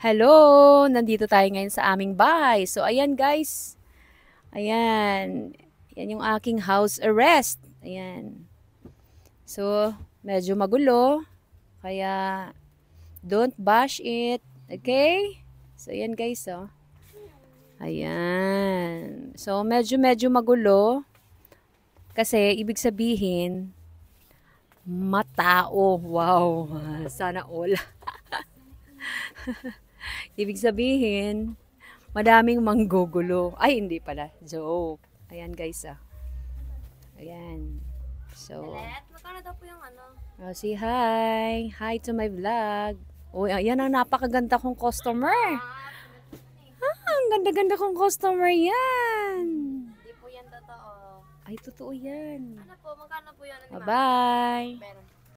Hello! Nandito tayo ngayon sa aming bahay. So, ayan guys. Ayan. Yan yung aking house arrest. Ayan. So, medyo magulo. Kaya, don't bash it. Okay? So, ayan guys, oh. Ayan. So, medyo-medyo magulo. Kasi, ibig sabihin, matao. Wow. Sana all. Ibig sabihin, madaming manggugulo. Ay, hindi pala. Joke. Ayan, guys, ah. Ayan. So, Let, magkano po yung ano? Oh, say hi. Hi to my vlog. Oh, ayan ang napakaganda kong customer. Ah, ang ganda-ganda kong customer yan. Hindi po yan totoo. Ay, totoo yan. Ano po, magkano po yan? Bye-bye.